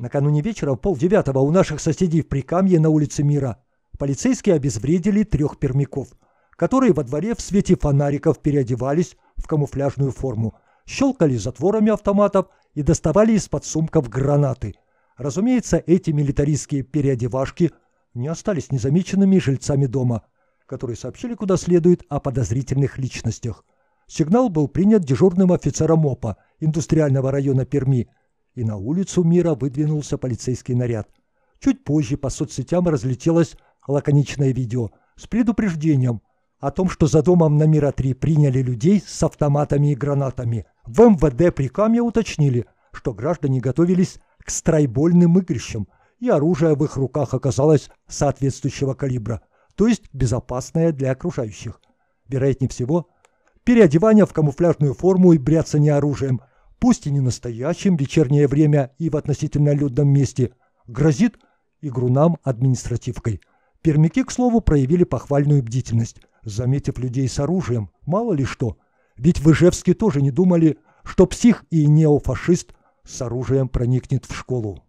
Накануне вечера полдевятого у наших соседей в Прикамье на улице Мира полицейские обезвредили трех пермяков, которые во дворе в свете фонариков переодевались в камуфляжную форму, щелкали затворами автоматов и доставали из-под сумков гранаты. Разумеется, эти милитаристские переодевашки не остались незамеченными жильцами дома, которые сообщили куда следует о подозрительных личностях. Сигнал был принят дежурным офицером ОПА индустриального района Перми – и на улицу мира выдвинулся полицейский наряд. Чуть позже по соцсетям разлетелось лаконичное видео с предупреждением о том, что за домом на Мира-3 приняли людей с автоматами и гранатами. В МВД при Каме уточнили, что граждане готовились к страйбольным игрищам, и оружие в их руках оказалось соответствующего калибра, то есть безопасное для окружающих. Вероятнее всего, переодевание в камуфляжную форму и бряцание оружием пусть и не настоящим, вечернее время и в относительно людном месте, грозит игрунам административкой. Пермяки, к слову, проявили похвальную бдительность, заметив людей с оружием, мало ли что. Ведь в Ижевске тоже не думали, что псих и неофашист с оружием проникнет в школу.